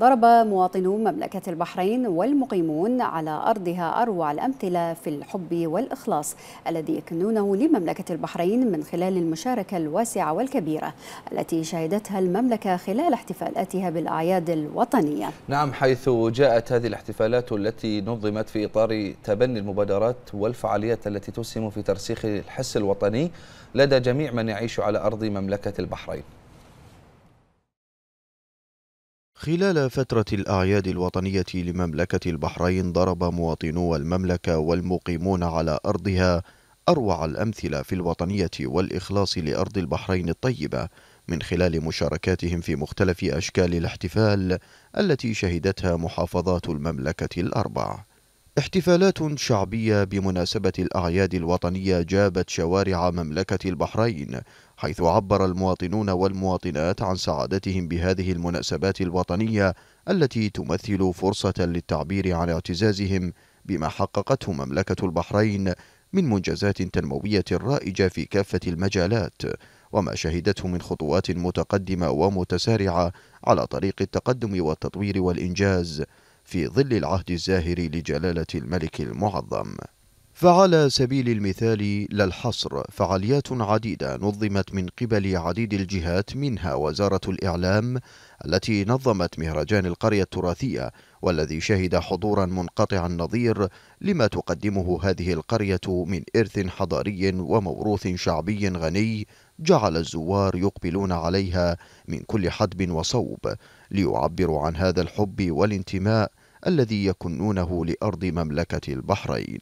ضرب مواطنو مملكة البحرين والمقيمون على أرضها أروع الأمثلة في الحب والإخلاص الذي يكنونه لمملكة البحرين من خلال المشاركة الواسعة والكبيرة التي شهدتها المملكة خلال احتفالاتها بالأعياد الوطنية نعم حيث جاءت هذه الاحتفالات التي نظمت في إطار تبني المبادرات والفعاليات التي تسهم في ترسيخ الحس الوطني لدى جميع من يعيش على أرض مملكة البحرين خلال فترة الأعياد الوطنية لمملكة البحرين ضرب مواطنو المملكة والمقيمون على أرضها أروع الأمثلة في الوطنية والإخلاص لأرض البحرين الطيبة من خلال مشاركاتهم في مختلف أشكال الاحتفال التي شهدتها محافظات المملكة الأربع احتفالات شعبية بمناسبة الأعياد الوطنية جابت شوارع مملكة البحرين حيث عبر المواطنون والمواطنات عن سعادتهم بهذه المناسبات الوطنية التي تمثل فرصة للتعبير عن اعتزازهم بما حققته مملكة البحرين من منجزات تنموية رائجة في كافة المجالات وما شهدته من خطوات متقدمة ومتسارعة على طريق التقدم والتطوير والإنجاز في ظل العهد الزاهر لجلالة الملك المعظم فعلى سبيل المثال لا الحصر فعاليات عديدة نظمت من قبل عديد الجهات منها وزارة الإعلام التي نظمت مهرجان القرية التراثية والذي شهد حضورا منقطع النظير لما تقدمه هذه القرية من إرث حضاري وموروث شعبي غني جعل الزوار يقبلون عليها من كل حدب وصوب ليعبروا عن هذا الحب والانتماء الذي يكنونه لأرض مملكة البحرين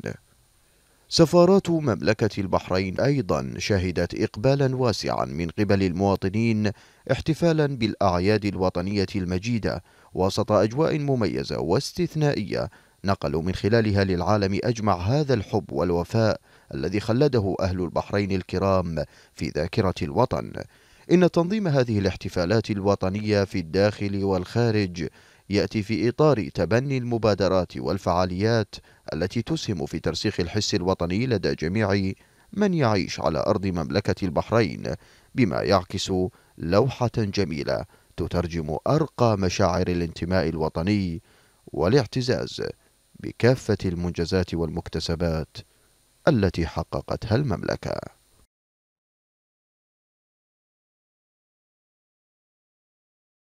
سفارات مملكة البحرين أيضا شهدت إقبالا واسعا من قبل المواطنين احتفالا بالأعياد الوطنية المجيدة وسط أجواء مميزة واستثنائية نقلوا من خلالها للعالم أجمع هذا الحب والوفاء الذي خلده أهل البحرين الكرام في ذاكرة الوطن إن تنظيم هذه الاحتفالات الوطنية في الداخل والخارج يأتي في إطار تبني المبادرات والفعاليات التي تسهم في ترسيخ الحس الوطني لدى جميع من يعيش على أرض مملكة البحرين بما يعكس لوحة جميلة تترجم أرقى مشاعر الانتماء الوطني والاعتزاز بكافة المنجزات والمكتسبات التي حققتها المملكه